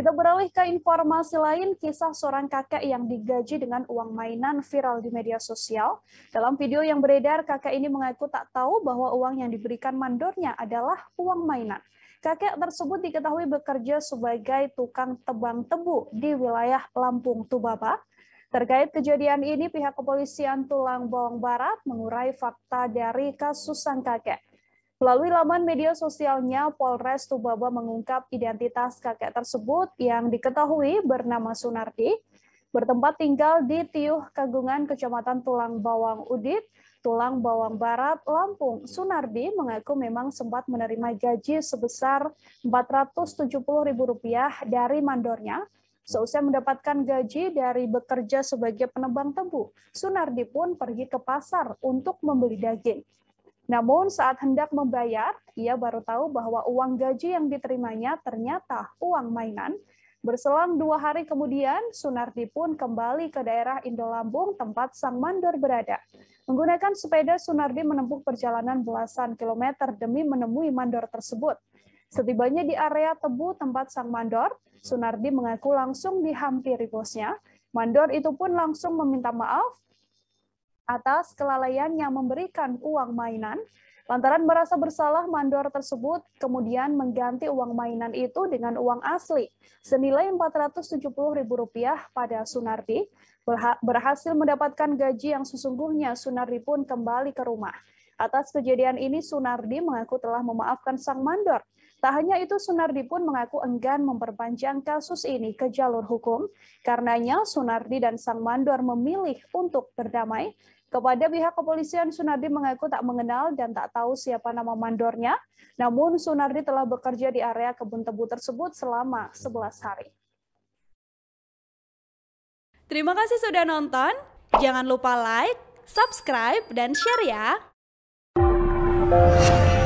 Kita beralih ke informasi lain, kisah seorang kakek yang digaji dengan uang mainan viral di media sosial. Dalam video yang beredar, kakek ini mengaku tak tahu bahwa uang yang diberikan mandornya adalah uang mainan. Kakek tersebut diketahui bekerja sebagai tukang tebang tebu di wilayah Lampung, Tubaba. Terkait kejadian ini, pihak kepolisian Tulang Bawang Barat mengurai fakta dari kasus sang kakek. Melalui laman media sosialnya, Polres Tubaba mengungkap identitas kakek tersebut yang diketahui bernama Sunardi, bertempat tinggal di Tiuh Kagungan, Kecamatan Tulang Bawang Udit Tulang Bawang Barat, Lampung. Sunardi mengaku memang sempat menerima gaji sebesar Rp470.000 dari mandornya Seusai mendapatkan gaji dari bekerja sebagai penebang tebu, Sunardi pun pergi ke pasar untuk membeli daging. Namun saat hendak membayar, ia baru tahu bahwa uang gaji yang diterimanya ternyata uang mainan. Berselang dua hari kemudian, Sunardi pun kembali ke daerah Indolambung tempat sang mandor berada. Menggunakan sepeda, Sunardi menempuh perjalanan belasan kilometer demi menemui mandor tersebut. Setibanya di area tebu tempat sang mandor, Sunardi mengaku langsung dihampiri bosnya. Mandor itu pun langsung meminta maaf atas kelalaian yang memberikan uang mainan lantaran merasa bersalah mandor tersebut kemudian mengganti uang mainan itu dengan uang asli senilai Rp470.000 pada Sunardi berhasil mendapatkan gaji yang sesungguhnya Sunardi pun kembali ke rumah. Atas kejadian ini, Sunardi mengaku telah memaafkan sang mandor. Tak hanya itu, Sunardi pun mengaku enggan memperpanjang kasus ini ke jalur hukum. Karenanya, Sunardi dan sang mandor memilih untuk berdamai kepada pihak kepolisian, Sunardi mengaku tak mengenal dan tak tahu siapa nama mandornya. Namun, Sunardi telah bekerja di area kebun tebu tersebut selama 11 hari. Terima kasih sudah nonton. Jangan lupa like, subscribe, dan share ya.